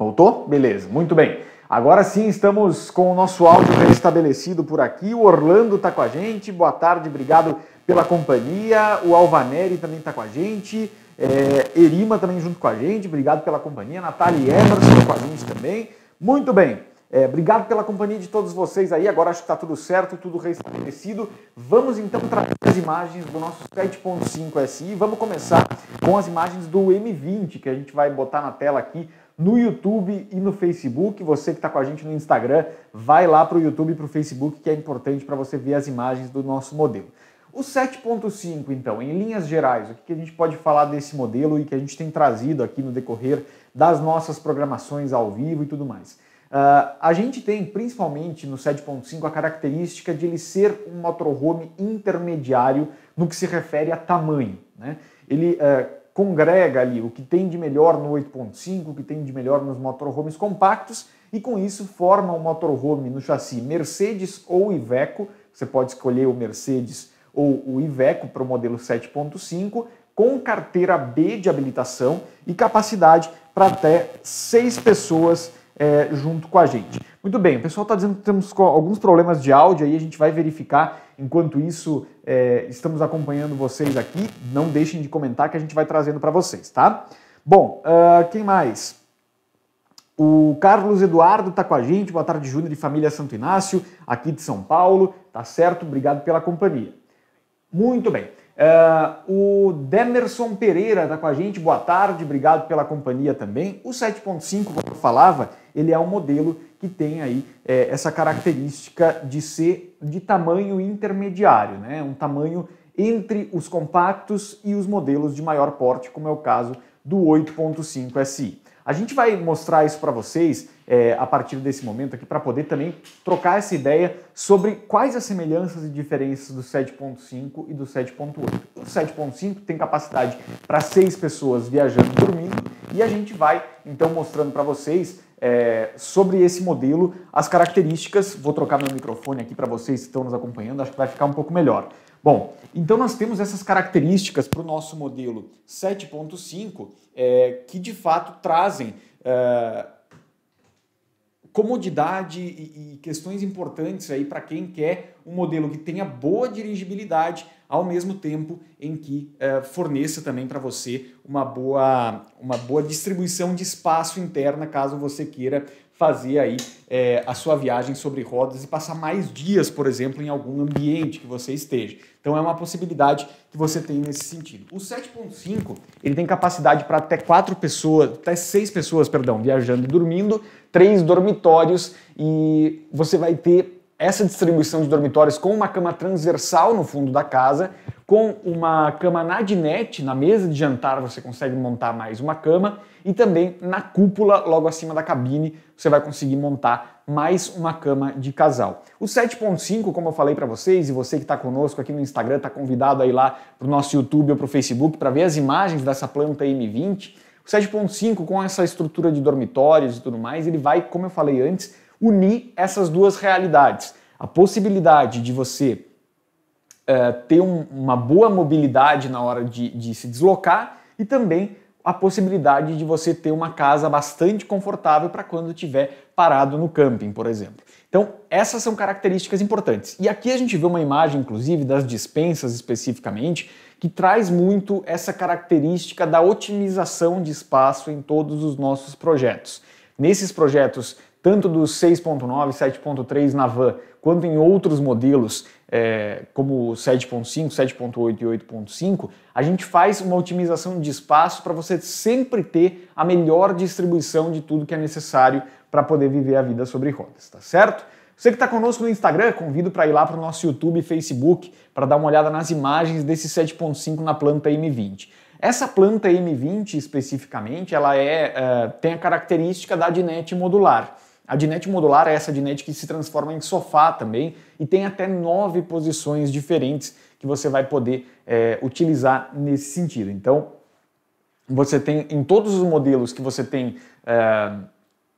Voltou? Beleza, muito bem. Agora sim estamos com o nosso áudio restabelecido por aqui. O Orlando está com a gente. Boa tarde, obrigado pela companhia. O Alvaneri também está com a gente. É, Erima também junto com a gente. Obrigado pela companhia. Natália Emerson tá com a gente também. Muito bem. É, obrigado pela companhia de todos vocês aí. Agora acho que está tudo certo, tudo restabelecido. Vamos então trazer as imagens do nosso 7.5 SI. Vamos começar com as imagens do M20 que a gente vai botar na tela aqui no YouTube e no Facebook. Você que está com a gente no Instagram, vai lá para o YouTube e para o Facebook, que é importante para você ver as imagens do nosso modelo. O 7.5, então, em linhas gerais, o que a gente pode falar desse modelo e que a gente tem trazido aqui no decorrer das nossas programações ao vivo e tudo mais? Uh, a gente tem, principalmente no 7.5, a característica de ele ser um motorhome intermediário no que se refere a tamanho. Né? Ele uh, congrega ali o que tem de melhor no 8.5, o que tem de melhor nos motorhomes compactos e com isso forma um motorhome no chassi Mercedes ou Iveco. Você pode escolher o Mercedes ou o Iveco para o modelo 7.5 com carteira B de habilitação e capacidade para até seis pessoas é, junto com a gente. Muito bem, o pessoal está dizendo que temos alguns problemas de áudio aí, a gente vai verificar. Enquanto isso, é, estamos acompanhando vocês aqui. Não deixem de comentar que a gente vai trazendo para vocês, tá? Bom, uh, quem mais? O Carlos Eduardo está com a gente. Boa tarde, Júnior de Família Santo Inácio, aqui de São Paulo. Tá certo? Obrigado pela companhia. Muito bem. Uh, o Demerson Pereira está com a gente, boa tarde, obrigado pela companhia também. O 7.5, como eu falava, ele é um modelo que tem aí é, essa característica de ser de tamanho intermediário, né? um tamanho entre os compactos e os modelos de maior porte, como é o caso do 8.5 SI. A gente vai mostrar isso para vocês é, a partir desse momento aqui para poder também trocar essa ideia sobre quais as semelhanças e diferenças do 7.5 e do 7.8. O 7.5 tem capacidade para seis pessoas viajando dormindo e a gente vai então mostrando para vocês é, sobre esse modelo, as características. Vou trocar meu microfone aqui para vocês que estão nos acompanhando, acho que vai ficar um pouco melhor. Bom, então nós temos essas características para o nosso modelo 7.5 é, que de fato trazem é, comodidade e, e questões importantes aí para quem quer um modelo que tenha boa dirigibilidade, ao mesmo tempo em que eh, forneça também para você uma boa, uma boa distribuição de espaço interna, caso você queira fazer aí eh, a sua viagem sobre rodas e passar mais dias, por exemplo, em algum ambiente que você esteja. Então é uma possibilidade que você tem nesse sentido. O 7.5 ele tem capacidade para até quatro pessoas, até seis pessoas, perdão, viajando e dormindo, três dormitórios e você vai ter essa distribuição de dormitórios com uma cama transversal no fundo da casa, com uma cama nadinete, na mesa de jantar você consegue montar mais uma cama, e também na cúpula, logo acima da cabine, você vai conseguir montar mais uma cama de casal. O 7.5, como eu falei para vocês, e você que está conosco aqui no Instagram, está convidado aí lá para o nosso YouTube ou para o Facebook para ver as imagens dessa planta M20, o 7.5 com essa estrutura de dormitórios e tudo mais, ele vai, como eu falei antes, unir essas duas realidades. A possibilidade de você é, ter um, uma boa mobilidade na hora de, de se deslocar e também a possibilidade de você ter uma casa bastante confortável para quando estiver parado no camping, por exemplo. Então, essas são características importantes. E aqui a gente vê uma imagem, inclusive, das dispensas especificamente, que traz muito essa característica da otimização de espaço em todos os nossos projetos. Nesses projetos tanto do 6.9, 7.3 na van, quanto em outros modelos, é, como o 7.5, 7.8 e 8.5, a gente faz uma otimização de espaço para você sempre ter a melhor distribuição de tudo que é necessário para poder viver a vida sobre rodas, tá certo? Você que está conosco no Instagram, convido para ir lá para o nosso YouTube e Facebook para dar uma olhada nas imagens desse 7.5 na planta M20. Essa planta M20 especificamente, ela é, uh, tem a característica da dinete modular. A dinete modular é essa dinete que se transforma em sofá também e tem até nove posições diferentes que você vai poder é, utilizar nesse sentido. Então, você tem em todos os modelos que você tem é,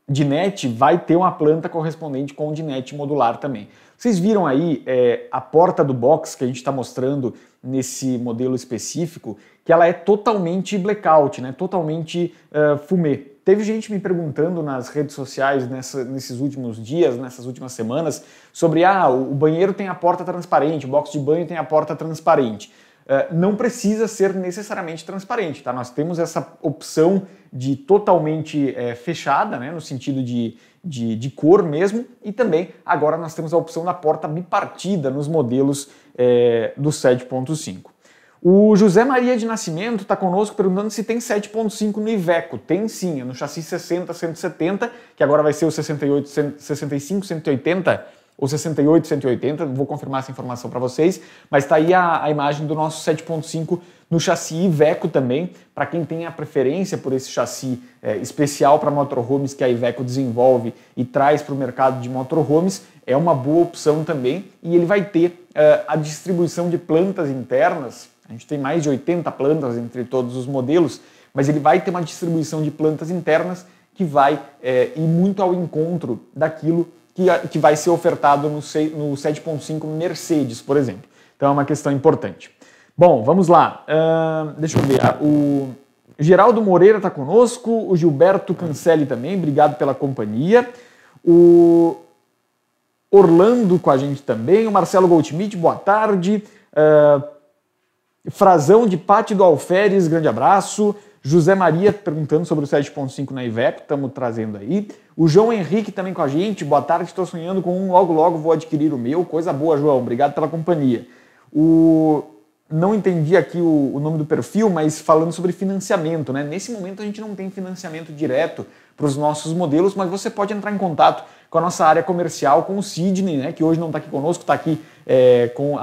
dinete, vai ter uma planta correspondente com dinete modular também. Vocês viram aí é, a porta do box que a gente está mostrando nesse modelo específico, que ela é totalmente blackout, né? totalmente é, fumê. Teve gente me perguntando nas redes sociais nessa, nesses últimos dias, nessas últimas semanas, sobre ah, o banheiro tem a porta transparente, o box de banho tem a porta transparente. Uh, não precisa ser necessariamente transparente, tá? Nós temos essa opção de totalmente é, fechada, né, no sentido de, de, de, cor mesmo, e também agora nós temos a opção da porta bipartida nos modelos é, do 7.5. O José Maria de Nascimento está conosco perguntando se tem 7.5 no Iveco. Tem sim, é no chassi 60, 170, que agora vai ser o 68, 65, 180 ou 68, 180, vou confirmar essa informação para vocês, mas está aí a, a, imagem do nosso 7.5 no chassi Iveco também, para quem tem a preferência por esse chassi é, especial para motorhomes que a Iveco desenvolve e traz para o mercado de motorhomes, é uma boa opção também, e ele vai ter uh, a distribuição de plantas internas a gente tem mais de 80 plantas entre todos os modelos, mas ele vai ter uma distribuição de plantas internas que vai é, ir muito ao encontro daquilo que, que vai ser ofertado no, no 7.5 Mercedes, por exemplo. Então é uma questão importante. Bom, vamos lá. Uh, deixa eu ver. Ah, o Geraldo Moreira está conosco, o Gilberto Cancelli também, obrigado pela companhia. O Orlando com a gente também, o Marcelo Goldschmidt, boa tarde. Uh, Frazão de Pátio do Alferes, grande abraço. José Maria perguntando sobre o 7.5 na IVEP, estamos trazendo aí. O João Henrique também com a gente. Boa tarde, estou sonhando com um. Logo, logo vou adquirir o meu. Coisa boa, João. Obrigado pela companhia. O... Não entendi aqui o, o nome do perfil, mas falando sobre financiamento, né? Nesse momento a gente não tem financiamento direto para os nossos modelos, mas você pode entrar em contato com a nossa área comercial, com o Sidney, né? Que hoje não está aqui conosco, está aqui é, com,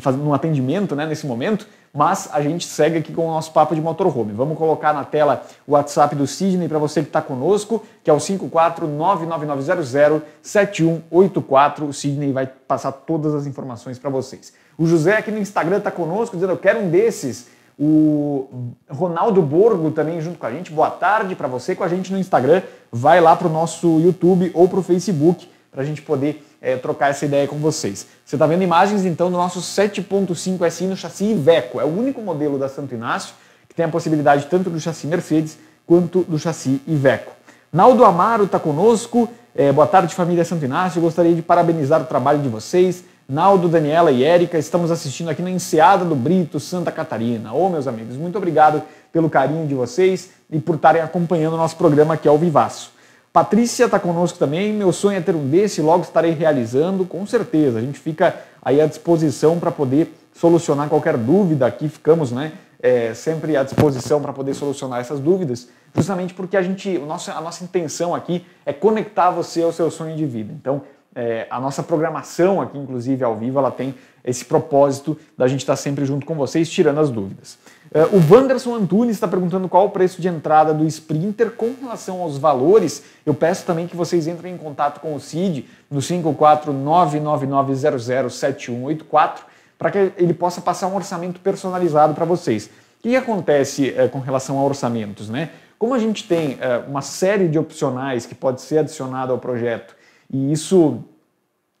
fazendo um atendimento né, nesse momento mas a gente segue aqui com o nosso papo de motorhome. Vamos colocar na tela o WhatsApp do Sidney para você que está conosco, que é o 54999007184. O Sidney vai passar todas as informações para vocês. O José aqui no Instagram está conosco dizendo: Eu quero um desses. O Ronaldo Borgo também junto com a gente. Boa tarde para você com a gente no Instagram. Vai lá para o nosso YouTube ou para o Facebook para a gente poder é, trocar essa ideia com vocês. Você está vendo imagens então do nosso 7.5 SI no chassi Iveco. É o único modelo da Santo Inácio que tem a possibilidade tanto do chassi Mercedes quanto do chassi Iveco. Naldo Amaro está conosco. É, boa tarde, família Santo Inácio. gostaria de parabenizar o trabalho de vocês. Naldo, Daniela e Érica, estamos assistindo aqui na Enseada do Brito, Santa Catarina. Ô, oh, meus amigos, muito obrigado pelo carinho de vocês e por estarem acompanhando o nosso programa aqui ao Vivaço. Patrícia está conosco também. Meu sonho é ter um desse, logo estarei realizando, com certeza. A gente fica aí à disposição para poder solucionar qualquer dúvida. Aqui ficamos, né? É, sempre à disposição para poder solucionar essas dúvidas, justamente porque a gente, o nosso, a nossa intenção aqui é conectar você ao seu sonho de vida. Então, é, a nossa programação aqui, inclusive ao vivo, ela tem esse propósito da gente estar tá sempre junto com vocês, tirando as dúvidas. É, o Wanderson Antunes está perguntando qual o preço de entrada do Sprinter com relação aos valores. Eu peço também que vocês entrem em contato com o CID no 54999007184 para que ele possa passar um orçamento personalizado para vocês. O que acontece é, com relação a orçamentos? Né? Como a gente tem é, uma série de opcionais que pode ser adicionado ao projeto e isso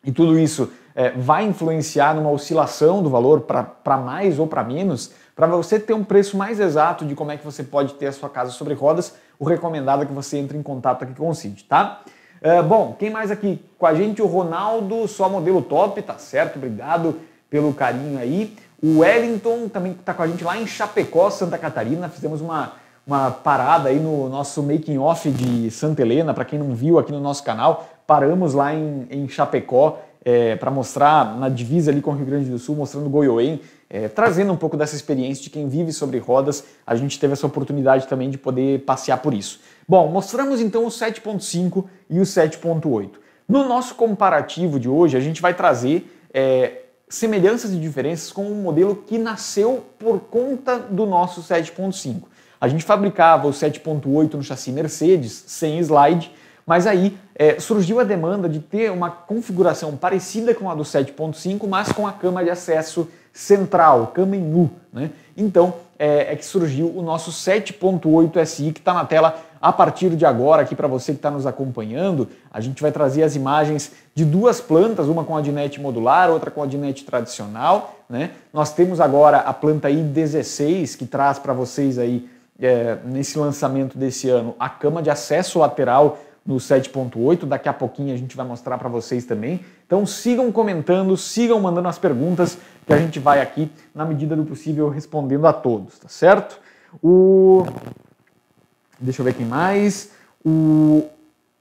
e tudo isso vai influenciar numa oscilação do valor para mais ou para menos, para você ter um preço mais exato de como é que você pode ter a sua casa sobre rodas, o recomendado é que você entre em contato aqui com o Cid, tá? Uh, bom, quem mais aqui com a gente? O Ronaldo, só modelo top, tá certo, obrigado pelo carinho aí. O Wellington também está com a gente lá em Chapecó, Santa Catarina. Fizemos uma, uma parada aí no nosso making off de Santa Helena, para quem não viu aqui no nosso canal. Paramos lá em, em Chapecó é, para mostrar na divisa ali com o Rio Grande do Sul, mostrando Goiôém, é, trazendo um pouco dessa experiência de quem vive sobre rodas. A gente teve essa oportunidade também de poder passear por isso. Bom, mostramos então o 7.5 e o 7.8. No nosso comparativo de hoje, a gente vai trazer é, semelhanças e diferenças com um modelo que nasceu por conta do nosso 7.5. A gente fabricava o 7.8 no chassi Mercedes, sem slide, mas aí é, surgiu a demanda de ter uma configuração parecida com a do 7.5, mas com a cama de acesso central, cama em U. Né? Então é, é que surgiu o nosso 7.8 SI, que está na tela a partir de agora, aqui para você que está nos acompanhando, a gente vai trazer as imagens de duas plantas, uma com a dinete modular, outra com a dinete tradicional. Né? Nós temos agora a planta I16, que traz para vocês aí, é, nesse lançamento desse ano, a cama de acesso lateral no 7.8. Daqui a pouquinho a gente vai mostrar para vocês também. Então sigam comentando, sigam mandando as perguntas que a gente vai aqui, na medida do possível, respondendo a todos, tá certo? O. Deixa eu ver quem mais. O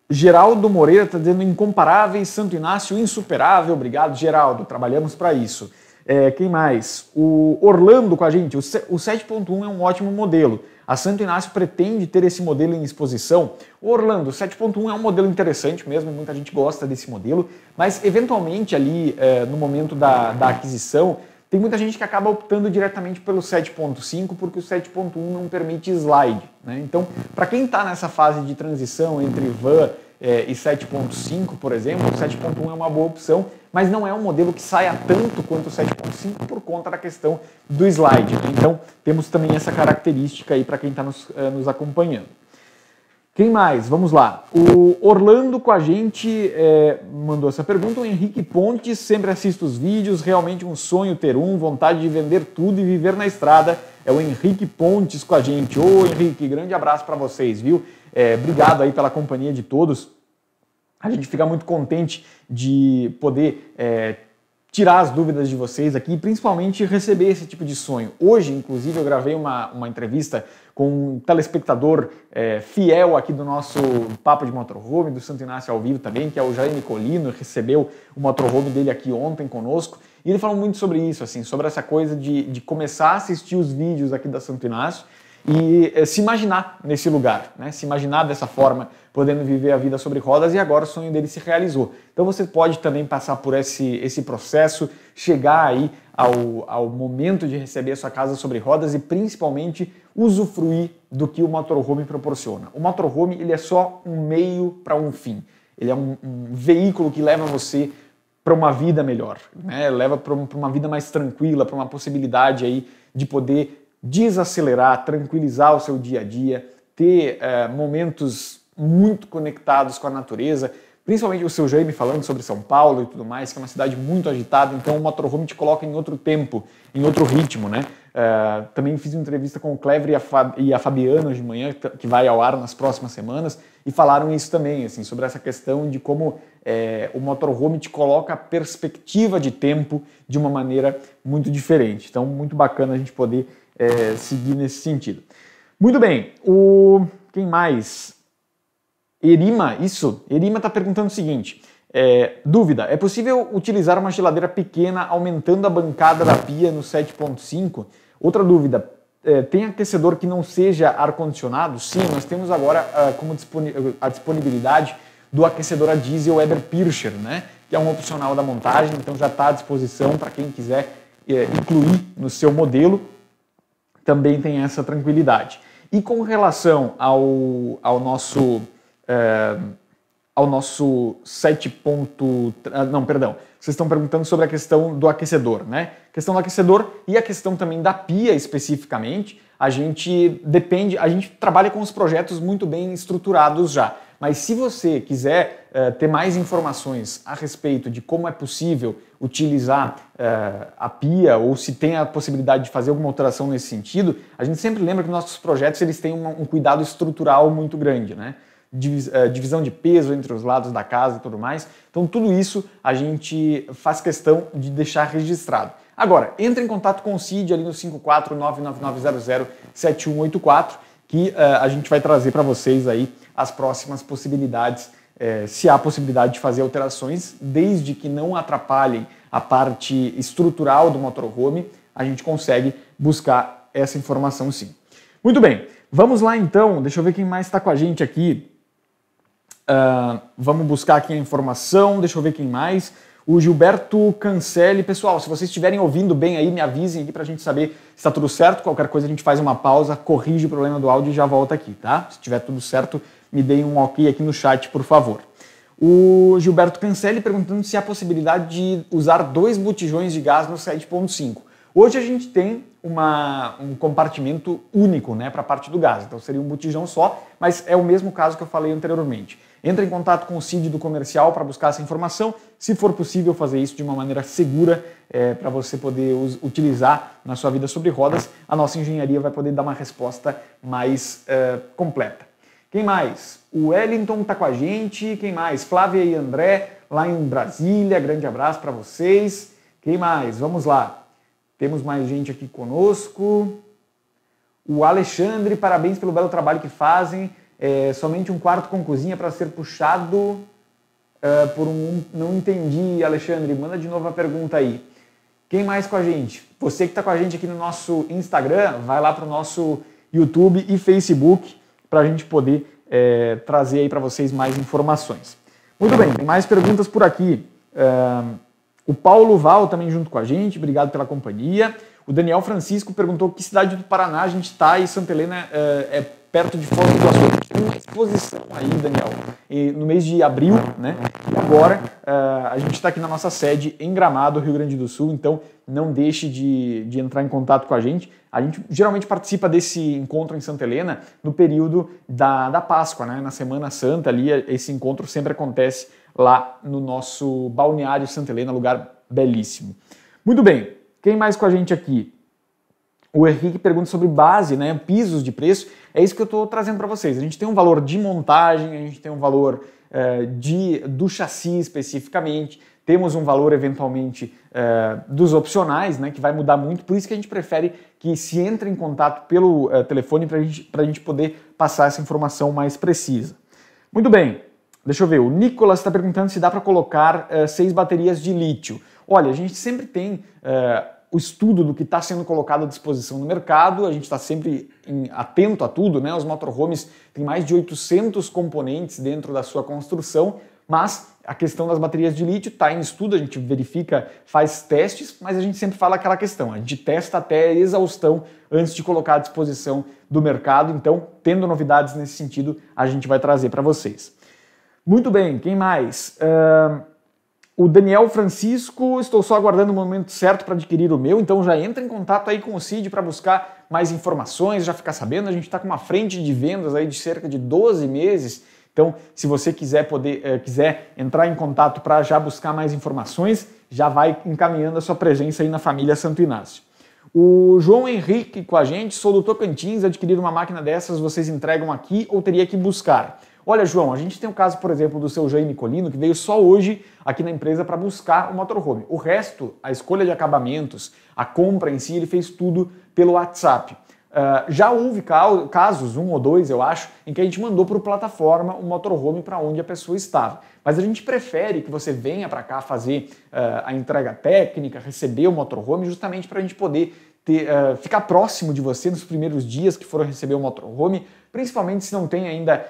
Geraldo Moreira está dizendo incomparável, Santo Inácio insuperável. Obrigado, Geraldo. Trabalhamos para isso. É, quem mais? O Orlando com a gente. O 7.1 é um ótimo modelo. A Santo Inácio pretende ter esse modelo em exposição. O Orlando, 7.1 é um modelo interessante mesmo, muita gente gosta desse modelo, mas eventualmente ali é, no momento da, da aquisição, tem muita gente que acaba optando diretamente pelo 7.5 porque o 7.1 não permite slide. Né? Então, para quem está nessa fase de transição entre van é, e 7.5, por exemplo, 7.1 é uma boa opção, mas não é um modelo que saia tanto quanto o 7.5 por conta da questão do slide. Né? Então, temos também essa característica aí para quem está nos, uh, nos acompanhando. Quem mais? Vamos lá. O Orlando com a gente é, mandou essa pergunta. O Henrique Pontes sempre assiste os vídeos. Realmente um sonho ter um, vontade de vender tudo e viver na estrada. É o Henrique Pontes com a gente. Ô Henrique, grande abraço para vocês, viu? É, obrigado aí pela companhia de todos. A gente fica muito contente de poder é, tirar as dúvidas de vocês aqui, principalmente receber esse tipo de sonho. Hoje, inclusive, eu gravei uma, uma entrevista com um telespectador é, fiel aqui do nosso Papo de Motorhome, do Santo Inácio ao vivo também, que é o Jaime Colino, recebeu o motorhome dele aqui ontem conosco. E ele falou muito sobre isso, assim, sobre essa coisa de, de começar a assistir os vídeos aqui da Santo Inácio e é, se imaginar nesse lugar, né? se imaginar dessa forma, podendo viver a vida sobre rodas e agora o sonho dele se realizou. Então você pode também passar por esse, esse processo, chegar aí ao, ao momento de receber a sua casa sobre rodas e principalmente usufruir do que o motorhome proporciona. O motorhome ele é só um meio para um fim. Ele é um, um veículo que leva você para uma vida melhor, né? leva para uma vida mais tranquila, para uma possibilidade aí de poder desacelerar, tranquilizar o seu dia a dia, ter é, momentos muito conectados com a natureza, principalmente o seu Jaime falando sobre São Paulo e tudo mais, que é uma cidade muito agitada, então o motorhome te coloca em outro tempo, em outro ritmo, né? Uh, também fiz uma entrevista com o Clever e a, Fab, e a Fabiana de manhã, que vai ao ar nas próximas semanas, e falaram isso também, assim, sobre essa questão de como é, o motorhome te coloca a perspectiva de tempo de uma maneira muito diferente. Então, muito bacana a gente poder é, seguir nesse sentido. Muito bem, o quem mais? Erima, isso? Erima está perguntando o seguinte: é, dúvida, é possível utilizar uma geladeira pequena aumentando a bancada da pia no 7,5? Outra dúvida, é, tem aquecedor que não seja ar-condicionado? Sim, nós temos agora uh, como disponi a disponibilidade do aquecedor a diesel Weber Pircher, né? que é um opcional da montagem, então já está à disposição para quem quiser é, incluir no seu modelo também tem essa tranquilidade. E com relação ao, ao nosso. É, ao nosso 7 ponto... Ah, não, perdão. Vocês estão perguntando sobre a questão do aquecedor, né? Questão do aquecedor e a questão também da pia especificamente. A gente depende, a gente trabalha com os projetos muito bem estruturados já. Mas se você quiser uh, ter mais informações a respeito de como é possível utilizar uh, a pia ou se tem a possibilidade de fazer alguma alteração nesse sentido, a gente sempre lembra que nossos projetos eles têm um cuidado estrutural muito grande, né? Eh, divisão de peso entre os lados da casa e tudo mais. Então, tudo isso a gente faz questão de deixar registrado. Agora, entre em contato com o CID ali no 54999007184 que uh, a gente vai trazer para vocês aí as próximas possibilidades, eh, se há possibilidade de fazer alterações, desde que não atrapalhem a parte estrutural do motorhome, a gente consegue buscar essa informação sim. Muito bem, vamos lá então, deixa eu ver quem mais está com a gente aqui. Uh, vamos buscar aqui a informação, deixa eu ver quem mais o Gilberto Cancelli. Pessoal, se vocês estiverem ouvindo bem aí, me avisem aqui para a gente saber se está tudo certo. Qualquer coisa a gente faz uma pausa, corrige o problema do áudio e já volta aqui, tá? Se tiver tudo certo, me deem um ok aqui no chat, por favor. O Gilberto Cancelli perguntando se há possibilidade de usar dois botijões de gás no 7.5. Hoje a gente tem uma, um compartimento único né, para a parte do gás. Então seria um botijão só, mas é o mesmo caso que eu falei anteriormente. Entre em contato com o CID do comercial para buscar essa informação. Se for possível fazer isso de uma maneira segura é, para você poder utilizar na sua vida sobre rodas, a nossa engenharia vai poder dar uma resposta mais é, completa. Quem mais? O Wellington está com a gente. Quem mais? Flávia e André, lá em Brasília. Grande abraço para vocês. Quem mais? Vamos lá. Temos mais gente aqui conosco. O Alexandre, parabéns pelo belo trabalho que fazem. É, somente um quarto com cozinha para ser puxado é, por um. Não entendi, Alexandre. Manda de novo a pergunta aí. Quem mais com a gente? Você que está com a gente aqui no nosso Instagram, vai lá para o nosso YouTube e Facebook para a gente poder é, trazer aí para vocês mais informações. Muito bem, mais perguntas por aqui. Uh, o Paulo Val também junto com a gente, obrigado pela companhia. O Daniel Francisco perguntou que cidade do Paraná a gente está e Santa Helena é, é perto de Foz do Iguaçu. Tem uma exposição aí, Daniel, e no mês de abril, né? E agora eh, a gente está aqui na nossa sede em Gramado, Rio Grande do Sul, então não deixe de, de entrar em contato com a gente. A gente geralmente participa desse encontro em Santa Helena no período da, da Páscoa, né? Na Semana Santa ali, esse encontro sempre acontece lá no nosso balneário Santa Helena, lugar belíssimo. Muito bem, quem mais com a gente aqui? O Henrique pergunta sobre base, né, pisos de preço. É isso que eu estou trazendo para vocês. A gente tem um valor de montagem, a gente tem um valor é, de, do chassi especificamente, temos um valor eventualmente é, dos opcionais, né, que vai mudar muito, por isso que a gente prefere que se entre em contato pelo é, telefone para gente, a gente poder passar essa informação mais precisa. Muito bem, Deixa eu ver, o Nicolas está perguntando se dá para colocar uh, seis baterias de lítio. Olha, a gente sempre tem uh, o estudo do que está sendo colocado à disposição no mercado, a gente está sempre em, atento a tudo, né? Os motorhomes têm mais de 800 componentes dentro da sua construção, mas a questão das baterias de lítio está em estudo, a gente verifica, faz testes, mas a gente sempre fala aquela questão, a gente testa até a exaustão antes de colocar à disposição do mercado, então, tendo novidades nesse sentido, a gente vai trazer para vocês. Muito bem, quem mais? Uh, o Daniel Francisco, estou só aguardando o momento certo para adquirir o meu, então já entra em contato aí com o CID para buscar mais informações, já ficar sabendo. A gente está com uma frente de vendas aí de cerca de 12 meses. Então, se você quiser poder eh, quiser entrar em contato para já buscar mais informações, já vai encaminhando a sua presença aí na família Santo Inácio. O João Henrique com a gente, sou do Tocantins, adquirir uma máquina dessas vocês entregam aqui ou teria que buscar? Olha, João, a gente tem o caso, por exemplo, do seu Jaime Colino, que veio só hoje aqui na empresa para buscar o motorhome. O resto, a escolha de acabamentos, a compra em si, ele fez tudo pelo WhatsApp. Uh, já houve casos, um ou dois, eu acho, em que a gente mandou por plataforma o motorhome para onde a pessoa estava. Mas a gente prefere que você venha para cá fazer uh, a entrega técnica, receber o motorhome, justamente para a gente poder ter, uh, ficar próximo de você nos primeiros dias que foram receber o motorhome, principalmente se não tem ainda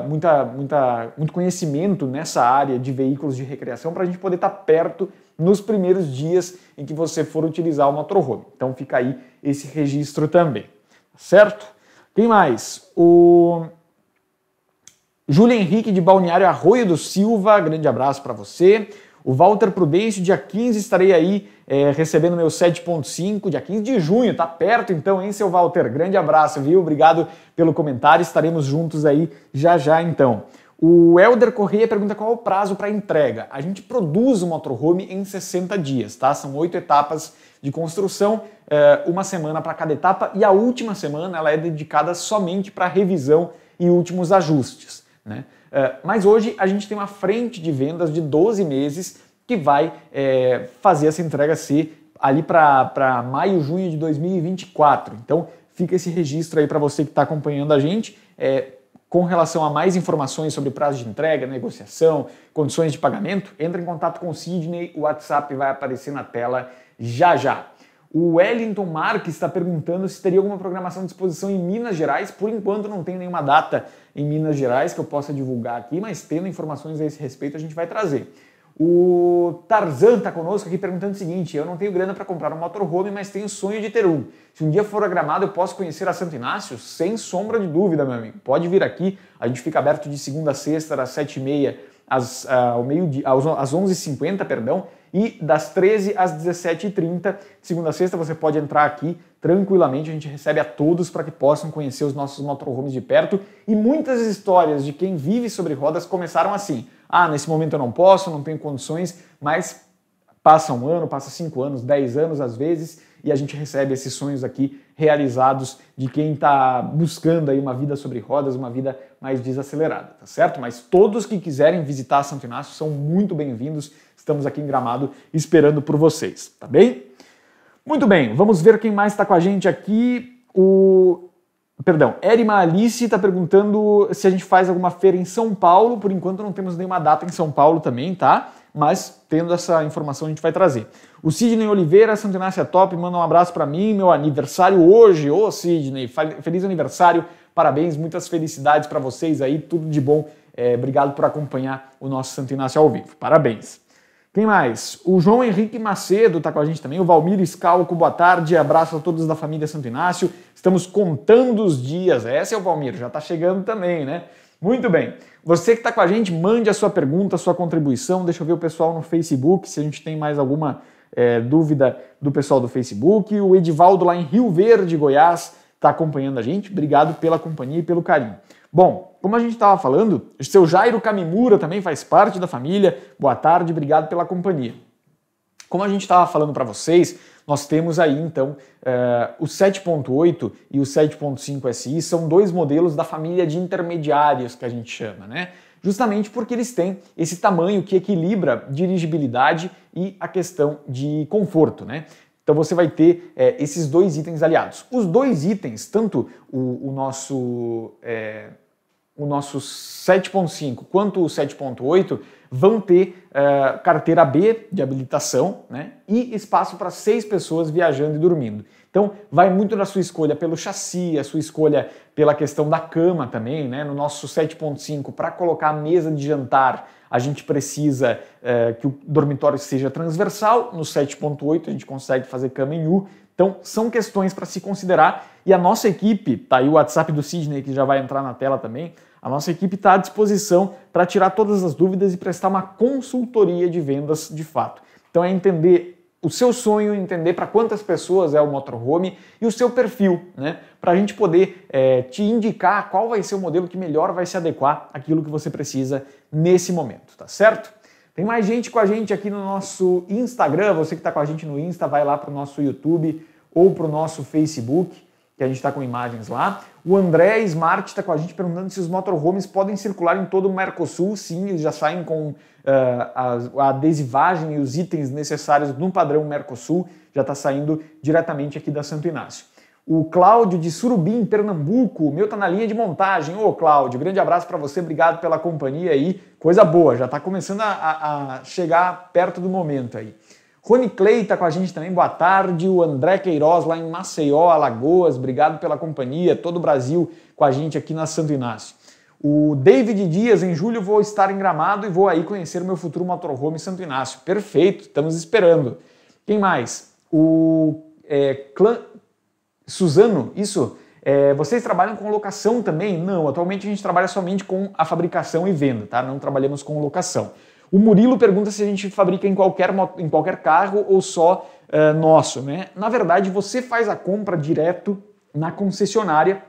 uh, muita, muita, muito conhecimento nessa área de veículos de recreação, para a gente poder estar tá perto nos primeiros dias em que você for utilizar o motorhome. Então fica aí esse registro também, tá certo? Quem mais? O Júlio Henrique de Balneário Arroio do Silva, grande abraço para você. O Walter Prudêncio, dia 15, estarei aí é, recebendo meu 7.5, dia 15 de junho, tá perto então, hein, seu Walter? Grande abraço, viu? Obrigado pelo comentário, estaremos juntos aí já já então. O Helder Correia pergunta qual é o prazo para entrega. A gente produz o motorhome em 60 dias, tá? São oito etapas de construção, eh, uma semana para cada etapa e a última semana ela é dedicada somente para revisão e últimos ajustes. Né? Eh, mas hoje a gente tem uma frente de vendas de 12 meses que vai é, fazer essa entrega ser ali para maio, junho de 2024. Então fica esse registro aí para você que está acompanhando a gente. É, com relação a mais informações sobre prazo de entrega, negociação, condições de pagamento, entre em contato com o Sidney, o WhatsApp vai aparecer na tela já já. O Wellington Marques está perguntando se teria alguma programação de exposição em Minas Gerais. Por enquanto, não tem nenhuma data em Minas Gerais que eu possa divulgar aqui, mas tendo informações a esse respeito, a gente vai trazer. O Tarzan está conosco aqui perguntando o seguinte: eu não tenho grana para comprar um motorhome, mas tenho sonho de ter um. Se um dia for agramado, eu posso conhecer a Santo Inácio? Sem sombra de dúvida, meu amigo. Pode vir aqui, a gente fica aberto de segunda a sexta, das 7h30 às, uh, ao meio dia, às 11h50, perdão. E das 13 às 17h30, segunda a sexta, você pode entrar aqui tranquilamente. A gente recebe a todos para que possam conhecer os nossos motorhomes de perto. E muitas histórias de quem vive sobre rodas começaram assim. Ah, nesse momento eu não posso, não tenho condições, mas passa um ano, passa cinco anos, dez anos às vezes, e a gente recebe esses sonhos aqui realizados de quem está buscando aí uma vida sobre rodas, uma vida mais desacelerada, tá certo? Mas todos que quiserem visitar Santo Inácio são muito bem-vindos Estamos aqui em Gramado esperando por vocês, tá bem? Muito bem, vamos ver quem mais está com a gente aqui. O. Perdão, Erima Alice está perguntando se a gente faz alguma feira em São Paulo. Por enquanto não temos nenhuma data em São Paulo também, tá? Mas tendo essa informação a gente vai trazer. O Sidney Oliveira, Santa Inácia Top, manda um abraço para mim. Meu aniversário hoje. Ô Sidney, feliz aniversário, parabéns, muitas felicidades para vocês aí, tudo de bom. É, obrigado por acompanhar o nosso Santo Inácio ao vivo. Parabéns. Quem mais? O João Henrique Macedo está com a gente também, o Valmir Escalco, boa tarde, abraço a todos da família Santo Inácio. Estamos contando os dias. Essa é o Valmir, já está chegando também, né? Muito bem. Você que está com a gente, mande a sua pergunta, a sua contribuição. Deixa eu ver o pessoal no Facebook, se a gente tem mais alguma é, dúvida do pessoal do Facebook. O Edivaldo lá em Rio Verde, Goiás, está acompanhando a gente. Obrigado pela companhia e pelo carinho. Bom, como a gente estava falando, o seu Jairo Kamimura também faz parte da família. Boa tarde, obrigado pela companhia. Como a gente estava falando para vocês, nós temos aí então eh, o 7.8 e o 7.5 SI são dois modelos da família de intermediários que a gente chama, né? Justamente porque eles têm esse tamanho que equilibra dirigibilidade e a questão de conforto, né? Então você vai ter eh, esses dois itens aliados. Os dois itens, tanto o, o nosso eh, o nosso 7.5 quanto o 7.8 vão ter uh, carteira B de habilitação né, e espaço para seis pessoas viajando e dormindo. Então, vai muito da sua escolha pelo chassi, a sua escolha pela questão da cama também. Né? No nosso 7.5, para colocar a mesa de jantar, a gente precisa uh, que o dormitório seja transversal. No 7.8, a gente consegue fazer cama em U. Então, são questões para se considerar e a nossa equipe, tá aí o WhatsApp do Sidney que já vai entrar na tela também, a nossa equipe está à disposição para tirar todas as dúvidas e prestar uma consultoria de vendas de fato. Então é entender o seu sonho, entender para quantas pessoas é o motorhome e o seu perfil, né? Para a gente poder é, te indicar qual vai ser o modelo que melhor vai se adequar àquilo que você precisa nesse momento, tá certo? Tem mais gente com a gente aqui no nosso Instagram. Você que está com a gente no Insta, vai lá para o nosso YouTube ou para o nosso Facebook que a gente está com imagens lá. O André Smart está com a gente perguntando se os motorhomes podem circular em todo o Mercosul. Sim, eles já saem com uh, eh, a, a, adesivagem e os itens necessários no padrão Mercosul, já está saindo diretamente aqui da Santo Inácio. O Cláudio de Surubim, Pernambuco, o meu tá na linha de montagem. Ô Cláudio, grande abraço para você, obrigado pela companhia aí. Coisa boa, já está começando a, a chegar perto do momento aí. Rony Clay está com a gente também, boa tarde. O André Queiroz, lá em Maceió, Alagoas, obrigado pela companhia. Todo o Brasil com a gente aqui na Santo Inácio. O David Dias, em julho vou estar em Gramado e vou aí conhecer o meu futuro motorhome Santo Inácio. Perfeito, estamos esperando. Quem mais? O é, Clã... Suzano, isso? É, vocês trabalham com locação também? Não, atualmente a gente trabalha somente com a fabricação e venda, tá? Não trabalhamos com locação. O Murilo pergunta se a gente fabrica em qualquer, em qualquer carro ou só uh, nosso, né? Na verdade, você faz a compra direto na concessionária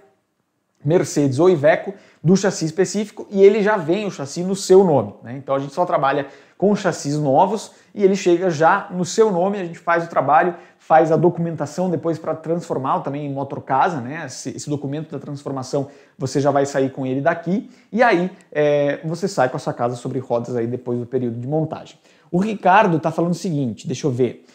Mercedes ou Iveco do chassi específico e ele já vem o chassi no seu nome. Né? Então a gente só trabalha com chassis novos e ele chega já no seu nome, a gente faz o trabalho, faz a documentação depois para transformá-lo também em motor casa, né? Esse, esse, documento da transformação você já vai sair com ele daqui e aí é, você sai com a sua casa sobre rodas aí depois do período de montagem. O Ricardo está falando o seguinte, deixa eu ver.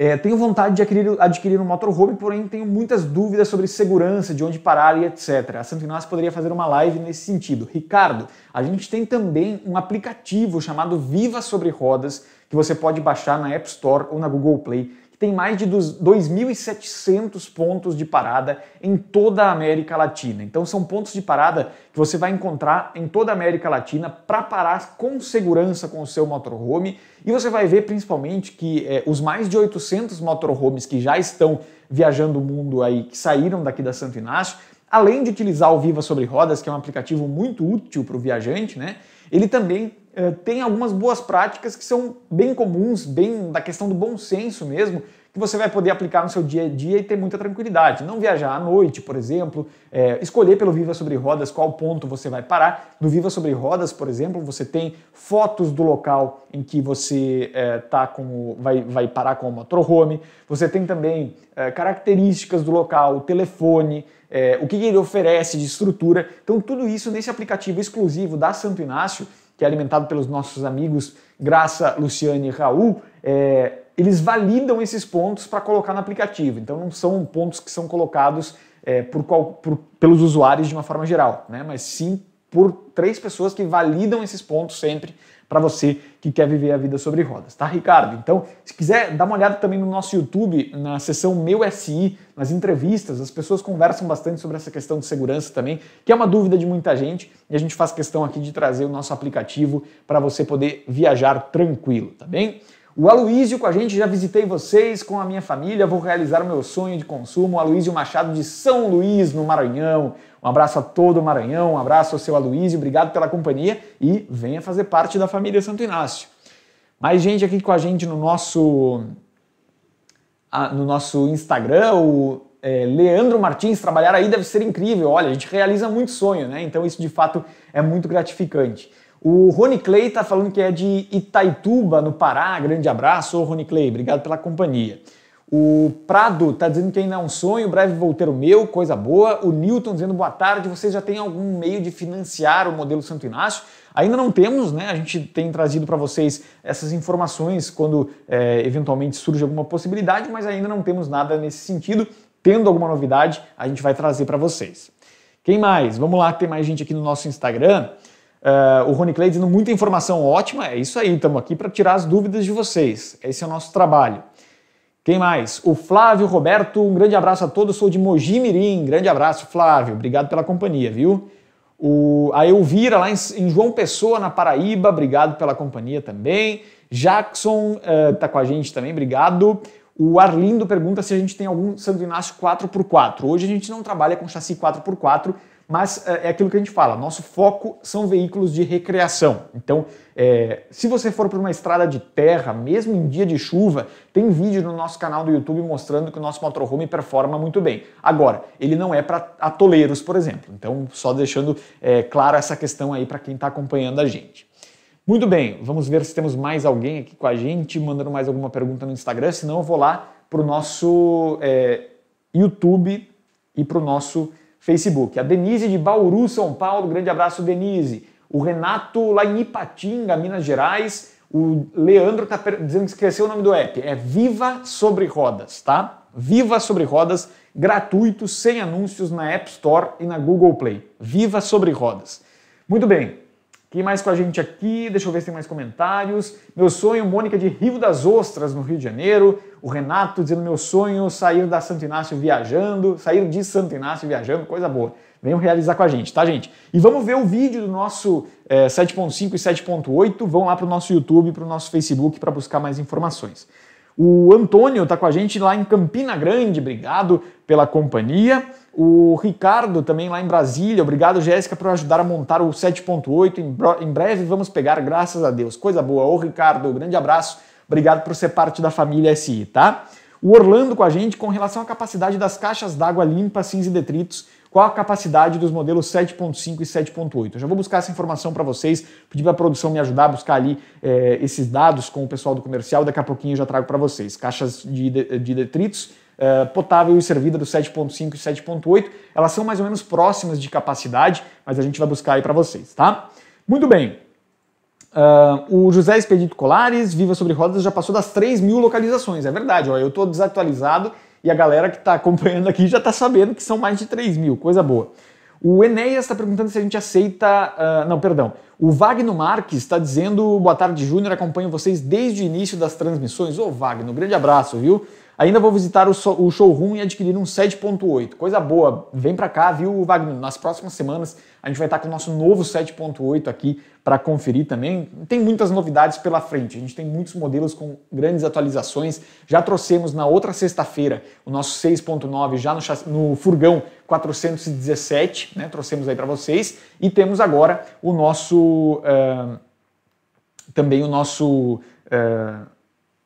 É, tenho vontade de adquirir, adquirir um motorhome, porém tenho muitas dúvidas sobre segurança, de onde parar e etc. A Santo Inácio poderia fazer uma live nesse sentido. Ricardo, a gente tem também um aplicativo chamado Viva Sobre Rodas que você pode baixar na App Store ou na Google Play tem mais de 2.700 pontos de parada em toda a América Latina. Então são pontos de parada que você vai encontrar em toda a América Latina para parar com segurança com o seu motorhome. E você vai ver principalmente que é, os mais de 800 motorhomes que já estão viajando o mundo aí, que saíram daqui da Santo Inácio, além de utilizar o Viva Sobre Rodas, que é um aplicativo muito útil para o viajante, né? Ele também eh, tem algumas boas práticas que são bem comuns, bem da questão do bom senso mesmo, que você vai poder aplicar no seu dia a dia e ter muita tranquilidade. Não viajar à noite, por exemplo, é, escolher pelo Viva Sobre Rodas qual ponto você vai parar. No Viva Sobre Rodas, por exemplo, você tem fotos do local em que você é, tá com, vai, vai parar com o motorhome, você tem também é, características do local, o telefone, é, o que ele oferece de estrutura. Então, tudo isso nesse aplicativo exclusivo da Santo Inácio que é alimentado pelos nossos amigos Graça, Luciane e Raul, é, eles validam esses pontos para colocar no aplicativo. Então não são pontos que são colocados é, por qual, por, pelos usuários de uma forma geral, né? mas sim por três pessoas que validam esses pontos sempre para você que quer viver a vida sobre rodas, tá, Ricardo? Então, se quiser dá uma olhada também no nosso YouTube, na seção Meu SI, nas entrevistas, as pessoas conversam bastante sobre essa questão de segurança também, que é uma dúvida de muita gente, e a gente faz questão aqui de trazer o nosso aplicativo para você poder viajar tranquilo, tá bem? O Aloísio com a gente, já visitei vocês com a minha família, vou realizar o meu sonho de consumo, o Aloísio Machado de São Luís, no Maranhão. Um abraço a todo o Maranhão, um abraço ao seu Aloísio, obrigado pela companhia e venha fazer parte da família Santo Inácio. Mais gente aqui com a gente no nosso, no nosso Instagram, o é, Leandro Martins, trabalhar aí deve ser incrível. Olha, a gente realiza muito sonho, né? Então isso de fato é muito gratificante. O Rony Clay está falando que é de Itaituba, no Pará. Grande abraço, Rony Clay. Obrigado pela companhia. O Prado está dizendo que ainda é um sonho, breve o meu, coisa boa. O Newton dizendo boa tarde, vocês já têm algum meio de financiar o modelo Santo Inácio? Ainda não temos, né? A gente tem trazido para vocês essas informações quando é, eventualmente surge alguma possibilidade, mas ainda não temos nada nesse sentido. Tendo alguma novidade, a gente vai trazer para vocês. Quem mais? Vamos lá, tem mais gente aqui no nosso Instagram. Uh, o Rony Clay dando muita informação ótima. É isso aí, estamos aqui para tirar as dúvidas de vocês. Esse é o nosso trabalho. Quem mais? O Flávio Roberto, um grande abraço a todos. Sou de Mogi Mirim. Grande abraço, Flávio. Obrigado pela companhia, viu? O, a Elvira, lá em, em João Pessoa, na Paraíba, obrigado pela companhia também. Jackson está eh, uh, com a gente também, obrigado. O Arlindo pergunta se a gente tem algum Santo Inácio 4x4. Hoje a gente não trabalha com chassi 4x4, mas é, é aquilo que a gente fala, nosso foco são veículos de recreação. Então, é, se você for para uma estrada de terra, mesmo em dia de chuva, tem vídeo no nosso canal do YouTube mostrando que o nosso motorhome performa muito bem. Agora, ele não é para atoleiros, por exemplo. Então, só deixando é, claro essa questão aí para quem está acompanhando a gente. Muito bem, vamos ver se temos mais alguém aqui com a gente, mandando mais alguma pergunta no Instagram, senão eu vou lá para o nosso é, YouTube e para o nosso Facebook. A Denise de Bauru, São Paulo, grande abraço, Denise. O Renato lá em Ipatinga, Minas Gerais. O Leandro está dizendo que esqueceu o nome do app. É Viva Sobre Rodas, tá? Viva Sobre Rodas, gratuito, sem anúncios na App Store e na Google Play. Viva Sobre Rodas. Muito bem. Quem mais com a gente aqui? Deixa eu ver se tem mais comentários. Meu sonho, Mônica de Rio das Ostras, no Rio de Janeiro. O Renato dizendo: meu sonho, sair da Santo Inácio viajando, sair de Santo Inácio viajando, coisa boa. Venham realizar com a gente, tá, gente? E vamos ver o vídeo do nosso é, eh, 7.5 e 7.8. Vão lá para o nosso YouTube, para o nosso Facebook para buscar mais informações. O Antônio está com a gente lá em Campina Grande, obrigado pela companhia. O Ricardo, também lá em Brasília, obrigado, Jéssica, por ajudar a montar o 7.8. Em breve vamos pegar, graças a Deus. Coisa boa. Ô, Ricardo, grande abraço. Obrigado por ser parte da família SI, tá? O Orlando com a gente com relação à capacidade das caixas d'água limpa, cinza e detritos. Qual a capacidade dos modelos 7.5 e 7.8? Eu já vou buscar essa informação para vocês, pedir para a produção me ajudar a buscar ali é, esses dados com o pessoal do comercial, daqui a pouquinho eu já trago para vocês. Caixas de, de, de detritos, eh, potável e servida do 7.5 e 7.8. Elas são mais ou menos próximas de capacidade, mas a gente vai buscar aí para vocês, tá? Muito bem. Uh, o José Expedito Colares, Viva Sobre Rodas, já passou das 3 mil localizações. É verdade, ó, eu estou desatualizado e a galera que está acompanhando aqui já está sabendo que são mais de 3 mil, coisa boa. O Enéas está perguntando se a gente aceita. Uh, não, perdão. O Wagner Marques está dizendo: boa tarde, Júnior. Acompanho vocês desde o início das transmissões. Ô, Wagner, um grande abraço, viu? Ainda vou visitar o showroom e adquirir um 7.8. Coisa boa, vem para cá, viu, Wagner? Nas próximas semanas a gente vai estar tá com o nosso novo 7.8 aqui para conferir também. Tem muitas novidades pela frente. A gente tem muitos modelos com grandes atualizações. Já trouxemos na outra sexta-feira o nosso 6.9 já no, no furgão 417, né? Trouxemos aí para vocês e temos agora o nosso uh, também o nosso uh,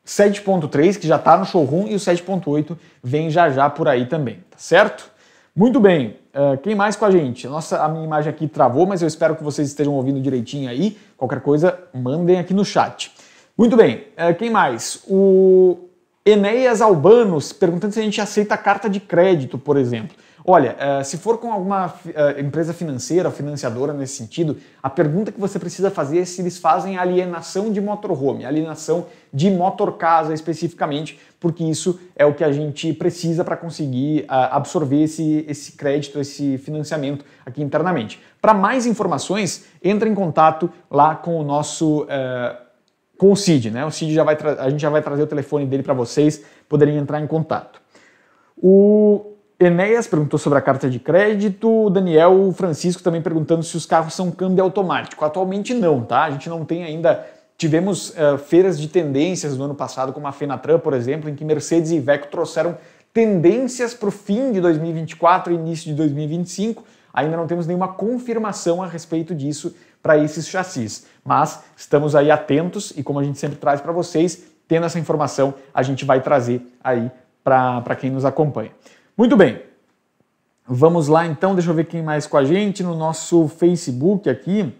7.3, que já está no showroom, e o 7.8 vem já já por aí também, tá certo? Muito bem, uh, quem mais com a gente? Nossa, a minha imagem aqui travou, mas eu espero que vocês estejam ouvindo direitinho aí. Qualquer coisa, mandem aqui no chat. Muito bem, uh, quem mais? O Enéas Albanos perguntando se a gente aceita carta de crédito, por exemplo. Olha, eh, se for com alguma eh, empresa financeira ou financiadora nesse sentido, a pergunta que você precisa fazer é se eles fazem alienação de motorhome, alienação de motorcasa especificamente, porque isso é o que a gente precisa para conseguir eh, absorver esse, esse crédito, esse financiamento aqui internamente. Para mais informações, entre em contato lá com o nosso. com o Cid, né? O Cid já vai a gente já vai trazer o telefone dele para vocês poderem entrar em contato. O Enéas perguntou sobre a carta de crédito, Daniel Francisco também perguntando se os carros são câmbio automático. Atualmente não, tá? A gente não tem ainda. Tivemos uh, feiras de tendências no ano passado, como a Fenatran, por exemplo, em que Mercedes e Iveco trouxeram tendências para o fim de 2024 e início de 2025. Ainda não temos nenhuma confirmação a respeito disso para esses chassis, mas estamos aí atentos e, como a gente sempre traz para vocês, tendo essa informação, a gente vai trazer aí para quem nos acompanha. Muito bem. Vamos lá então, deixa eu ver quem mais com a gente no nosso Facebook aqui.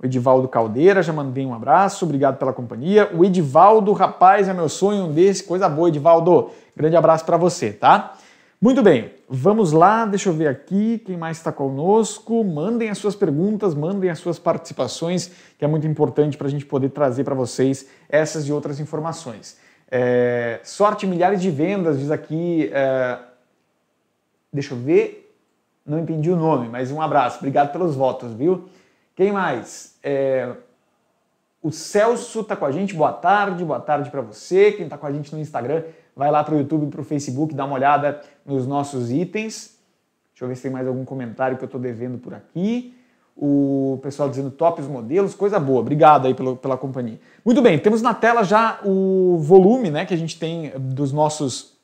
O Edivaldo Caldeira, já mandei um abraço, obrigado pela companhia. O Edivaldo, rapaz, é meu sonho um desse, coisa boa, Edivaldo. Grande abraço para você, tá? Muito bem, vamos lá, deixa eu ver aqui quem mais está conosco. Mandem as suas perguntas, mandem as suas participações, que é muito importante para a gente poder trazer para vocês essas e outras informações. É... sorte milhares de vendas, diz aqui é... Deixa eu ver. Não entendi o nome, mas um abraço. Obrigado pelos votos, viu? Quem mais? É... O Celso tá com a gente. Boa tarde, boa tarde para você. Quem tá com a gente no Instagram, vai lá para o YouTube, para o Facebook, dá uma olhada nos nossos itens. Deixa eu ver se tem mais algum comentário que eu estou devendo por aqui o pessoal dizendo top os modelos, coisa boa. Obrigado aí pelo, pela companhia. Muito bem, temos na tela já o volume né, que a gente tem dos nossos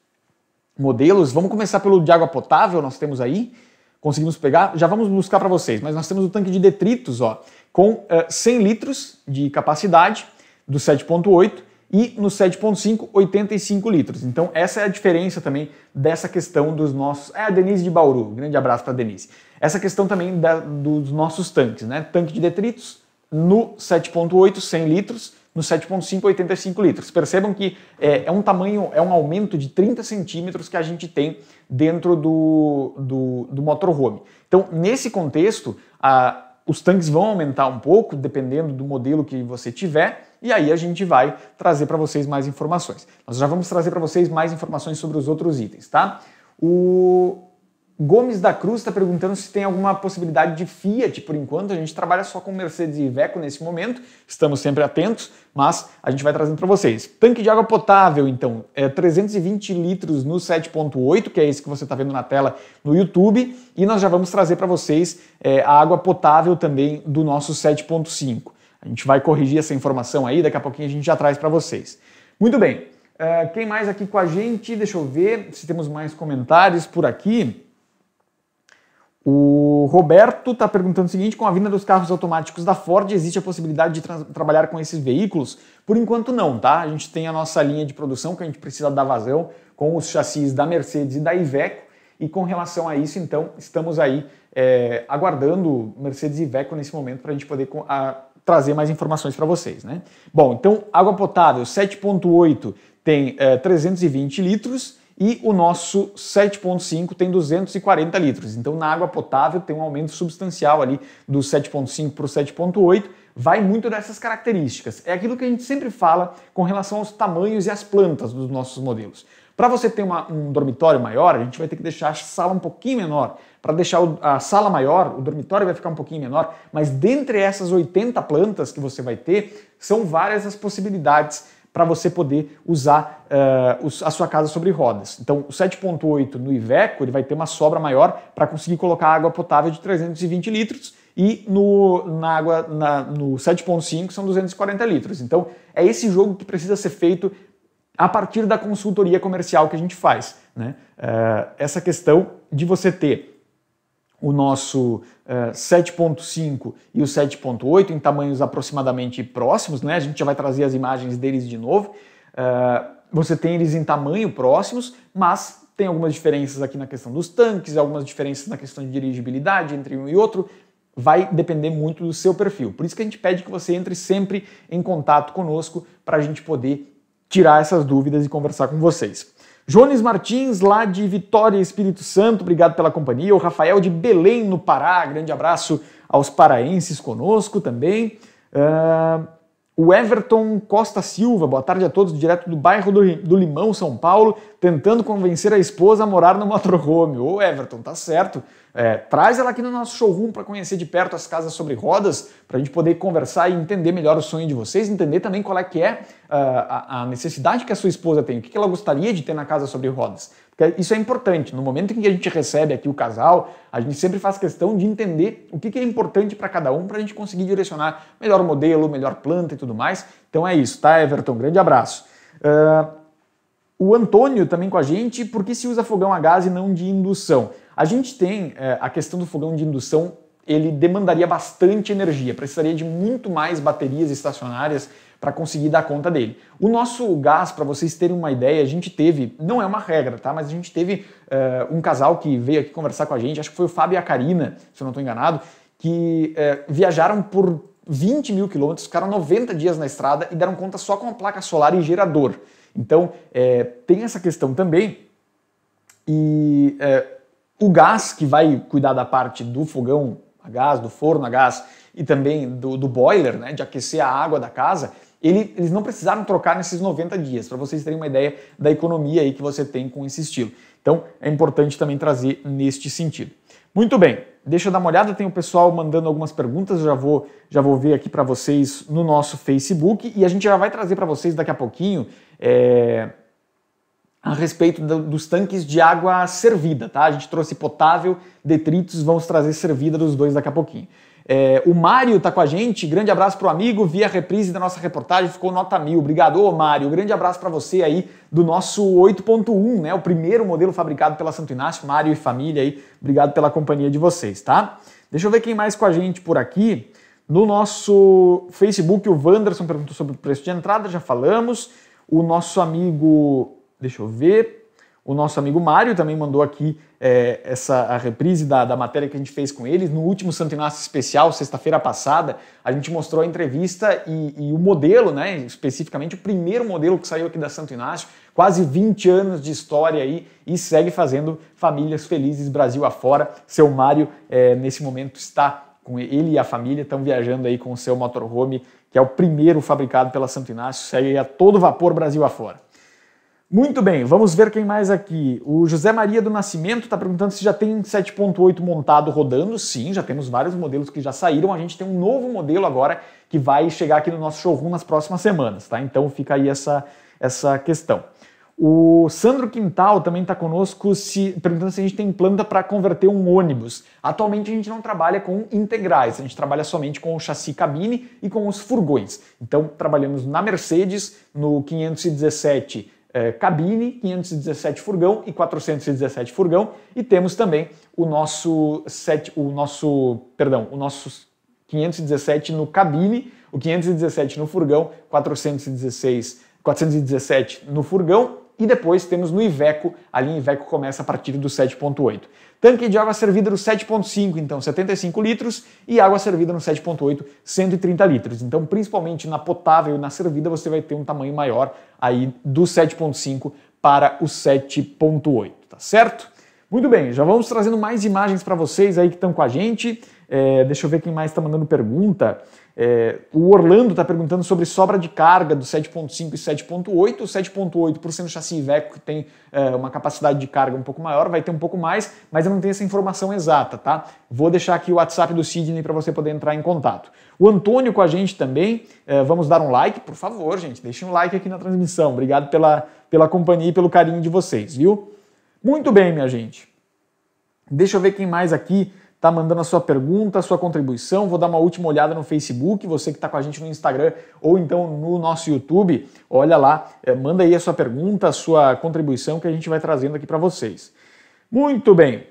modelos. Vamos começar pelo de água potável, nós temos aí. Conseguimos pegar, já vamos buscar para vocês, mas nós temos o tanque de detritos, ó, com uh, eh, 100 litros de capacidade do 7.8 e no 7.5, 85 litros. Então essa é a diferença também dessa questão dos nossos... É a Denise de Bauru, grande abraço para Denise. Essa questão também da, dos nossos tanques, né? Tanque de detritos no 7.8, 100 litros, no 7,5 85 litros. Percebam que é, é, um tamanho, é um aumento de 30 centímetros que a gente tem dentro do, do, do motorhome. Então, nesse contexto, a, os tanques vão aumentar um pouco, dependendo do modelo que você tiver, e aí a gente vai trazer para vocês mais informações. Nós já vamos trazer para vocês mais informações sobre os outros itens, tá? O, Gomes da Cruz está perguntando se tem alguma possibilidade de Fiat por enquanto. A gente trabalha só com Mercedes e Iveco nesse momento, estamos sempre atentos, mas a gente vai trazendo para vocês. Tanque de água potável, então, é 320 litros no 7,8, que é esse que você está vendo na tela no YouTube, e nós já vamos trazer para vocês é, a água potável também do nosso 7,5. A gente vai corrigir essa informação aí, daqui a pouquinho a gente já traz para vocês. Muito bem, uh, quem mais aqui com a gente? Deixa eu ver se temos mais comentários por aqui. O Roberto está perguntando o seguinte: com a vinda dos carros automáticos da Ford, existe a possibilidade de tra trabalhar com esses veículos? Por enquanto, não, tá? A gente tem a nossa linha de produção que a gente precisa dar vazão com os chassis da Mercedes e da Iveco, e com relação a isso, então, estamos aí é, aguardando Mercedes e Iveco nesse momento para a gente poder a, trazer mais informações para vocês, né? Bom, então, água potável 7,8 tem é, 320 litros e o nosso 7.5 tem 240 litros. Então na água potável tem um aumento substancial ali do 7.5 para o 7.8, vai muito dessas características. É aquilo que a gente sempre fala com relação aos tamanhos e às plantas dos nossos modelos. Para você ter uma, um dormitório maior, a gente vai ter que deixar a sala um pouquinho menor. Para deixar a sala maior, o dormitório vai ficar um pouquinho menor, mas dentre essas 80 plantas que você vai ter, são várias as possibilidades para você poder usar uh, a sua casa sobre rodas. Então, o 7.8 no Iveco ele vai ter uma sobra maior para conseguir colocar água potável de 320 litros e no, na água na, no 7.5 são 240 litros. Então, é esse jogo que precisa ser feito a partir da consultoria comercial que a gente faz. Né? Uh, essa questão de você ter o nosso uh, eh, 7.5 e o 7.8 em tamanhos aproximadamente próximos, né? A gente já vai trazer as imagens deles de novo. Uh, você tem eles em tamanho próximos, mas tem algumas diferenças aqui na questão dos tanques, algumas diferenças na questão de dirigibilidade entre um e outro. Vai depender muito do seu perfil. Por isso que a gente pede que você entre sempre em contato conosco para a gente poder tirar essas dúvidas e conversar com vocês. Jones Martins, lá de Vitória, Espírito Santo, obrigado pela companhia. O Rafael de Belém, no Pará, grande abraço aos paraenses conosco também. Uh, o Everton Costa Silva, boa tarde a todos, direto do bairro do Limão, São Paulo, tentando convencer a esposa a morar no motorhome. Ô Everton, tá certo. É, traz ela aqui no nosso showroom para conhecer de perto as casas sobre rodas, para a gente poder conversar e entender melhor o sonho de vocês, entender também qual é que é uh, a, a necessidade que a sua esposa tem, o que ela gostaria de ter na casa sobre rodas. Porque isso é importante. No momento em que a gente recebe aqui o casal, a gente sempre faz questão de entender o que é importante para cada um para a gente conseguir direcionar melhor modelo, melhor planta e tudo mais. Então é isso, tá, Everton? Grande abraço. Uh, o Antônio também com a gente, por que se usa fogão a gás e não de indução? A gente tem uh, a questão do fogão de indução, ele demandaria bastante energia, precisaria de muito mais baterias estacionárias para conseguir dar conta dele. O nosso gás, para vocês terem uma ideia, a gente teve, não é uma regra, tá? Mas a gente teve uh, um casal que veio aqui conversar com a gente, acho que foi o Fábio e a Karina, se eu não estou enganado, que uh, viajaram por 20 mil quilômetros, ficaram 90 dias na estrada e deram conta só com a placa solar e gerador. Então, é, tem essa questão também. E é, o gás, que vai cuidar da parte do fogão a gás, do forno a gás e também do, do boiler, né, de aquecer a água da casa, ele, eles não precisaram trocar nesses 90 dias, para vocês terem uma ideia da economia aí que você tem com esse estilo. Então é importante também trazer neste sentido. Muito bem, deixa eu dar uma olhada, tem o pessoal mandando algumas perguntas, eu já vou, já vou ver aqui para vocês no nosso Facebook e a gente já vai trazer para vocês daqui a pouquinho é, a respeito do, dos tanques de água servida, tá? A gente trouxe potável, detritos, vamos trazer servida dos dois daqui a pouquinho. É, o Mário está com a gente, grande abraço para o amigo, via reprise da nossa reportagem, ficou nota mil. Obrigado, Mário, grande abraço para você aí do nosso 8.1, né, o primeiro modelo fabricado pela Santo Inácio, Mário e família aí, obrigado pela companhia de vocês, tá? Deixa eu ver quem mais com a gente por aqui. No nosso Facebook, o Wanderson perguntou sobre o preço de entrada, já falamos. O nosso amigo, deixa eu ver, o nosso amigo Mário também mandou aqui é, essa a reprise da, da matéria que a gente fez com eles. No último Santo Inácio especial, sexta-feira passada, a gente mostrou a entrevista e, e, o modelo, né? Especificamente o primeiro modelo que saiu aqui da Santo Inácio, quase 20 anos de história aí e segue fazendo famílias felizes Brasil afora. Seu Mário, é, nesse momento, está com ele e a família, estão viajando aí com o seu motorhome, que é o primeiro fabricado pela Santo Inácio, segue a todo vapor Brasil afora. Muito bem, vamos ver quem mais aqui. O José Maria do Nascimento está perguntando se já tem 7.8 montado rodando. Sim, já temos vários modelos que já saíram. A gente tem um novo modelo agora que vai chegar aqui no nosso showroom nas próximas semanas, tá? Então fica aí essa, essa questão. O Sandro Quintal também está conosco se, perguntando se a gente tem planta para converter um ônibus. Atualmente a gente não trabalha com integrais, a gente trabalha somente com o chassi cabine e com os furgões. Então trabalhamos na Mercedes, no 517 é, cabine, 517 furgão e 417 furgão, e temos também o nosso set o nosso, perdão, o nosso 517 no cabine, o 517 no furgão, 416, 417 no furgão e depois temos no Iveco, ali Iveco começa a partir do 7.8. Tanque de água servida no 7.5, então 75 litros, e água servida no 7.8, 130 litros. Então, principalmente na potável e na servida, você vai ter um tamanho maior aí do 7.5 para o 7.8, tá certo? Muito bem, já vamos trazendo mais imagens para vocês aí que estão com a gente. É, deixa eu ver quem mais está mandando pergunta. É, o Orlando está perguntando sobre sobra de carga do 7.5 e 7.8. O 7.8, por ser um chassi Iveco que tem é, uma capacidade de carga um pouco maior, vai ter um pouco mais, mas eu não tenho essa informação exata, tá? Vou deixar aqui o WhatsApp do Sidney para você poder entrar em contato. O Antônio com a gente também. É, vamos dar um like, por favor, gente. deixe um like aqui na transmissão. Obrigado pela, pela companhia e pelo carinho de vocês, viu? Muito bem, minha gente. Deixa eu ver quem mais aqui está mandando a sua pergunta, a sua contribuição. Vou dar uma última olhada no Facebook, você que está com a gente no Instagram ou então no nosso YouTube. Olha lá, é, manda aí a sua pergunta, a sua contribuição que a gente vai trazendo aqui para vocês. Muito bem.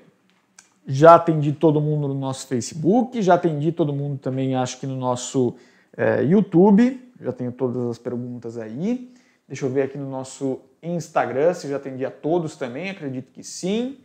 Já atendi todo mundo no nosso Facebook, já atendi todo mundo também, acho que no nosso é, YouTube. Já tenho todas as perguntas aí. Deixa eu ver aqui no nosso Instagram se já atendi a todos também, acredito que sim.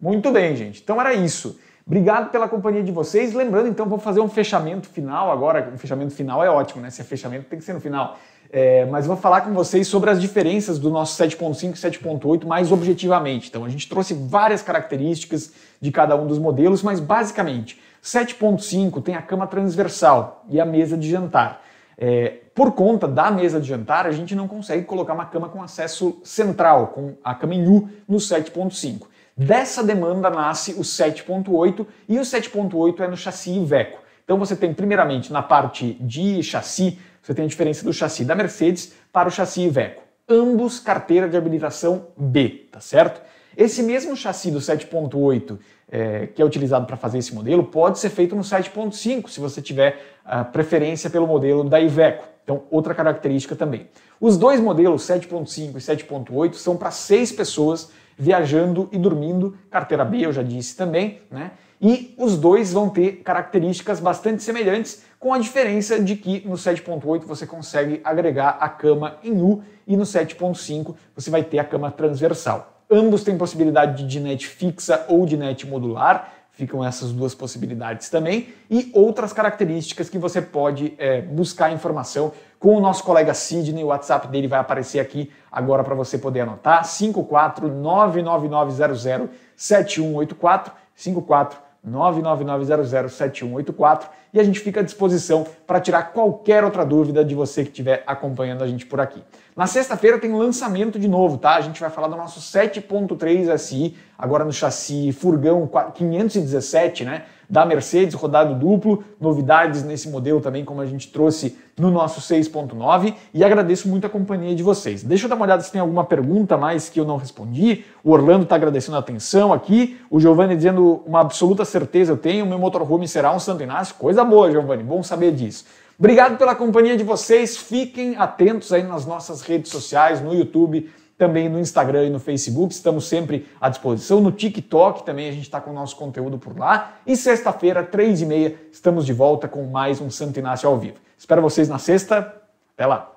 Muito bem, gente. Então era isso. Obrigado pela companhia de vocês. Lembrando, então, vou fazer um fechamento final agora. Um fechamento final é ótimo, né? Se é fechamento, tem que ser no final. É, mas vou falar com vocês sobre as diferenças do nosso 7.5 e 7.8 mais objetivamente. Então, a gente trouxe várias características de cada um dos modelos, mas basicamente, 7.5 tem a cama transversal e a mesa de jantar. É, por conta da mesa de jantar, a gente não consegue colocar uma cama com acesso central, com a cama em U no 7.5. Dessa demanda nasce o 7.8 e o 7.8 é no chassi Iveco. Então você tem primeiramente na parte de chassi, você tem a diferença do chassi da Mercedes para o chassi Iveco. Ambos carteira de habilitação B, tá certo? Esse mesmo chassi do 7.8 é, que é utilizado para fazer esse modelo pode ser feito no 7.5 se você tiver a preferência pelo modelo da Iveco. Então, outra característica também. Os dois modelos, 7.5 e 7.8, são para seis pessoas viajando e dormindo, carteira B, eu já disse também, né? E os dois vão ter características bastante semelhantes, com a diferença de que no 7.8 você consegue agregar a cama em U e no 7.5 você vai ter a cama transversal. Ambos têm possibilidade de net fixa ou de net modular, ficam essas duas possibilidades também, e outras características que você pode é, buscar informação com o nosso colega Sidney, o WhatsApp dele vai aparecer aqui agora para você poder anotar, 7184 54 999007184 e a gente fica à disposição para tirar qualquer outra dúvida de você que estiver acompanhando a gente por aqui. Na sexta-feira tem lançamento de novo, tá? A gente vai falar do nosso 7.3 SI, agora no chassi furgão 517, né? da Mercedes, rodado duplo, novidades nesse modelo também, como a gente trouxe no nosso 6.9, e agradeço muito a companhia de vocês. Deixa eu dar uma olhada se tem alguma pergunta mais que eu não respondi. O Orlando está agradecendo a atenção aqui, o Giovanni dizendo uma absoluta certeza eu tenho, meu motorhome será um Santo Inácio. Coisa boa, Giovanni, bom saber disso. Obrigado pela companhia de vocês, fiquem atentos aí nas nossas redes sociais, no YouTube, também no Instagram e no Facebook. Estamos sempre à disposição. No TikTok também a gente está com o nosso conteúdo por lá. E sexta-feira, três e meia, estamos de volta com mais um Santo Inácio ao vivo. Espero vocês na sexta. Até lá!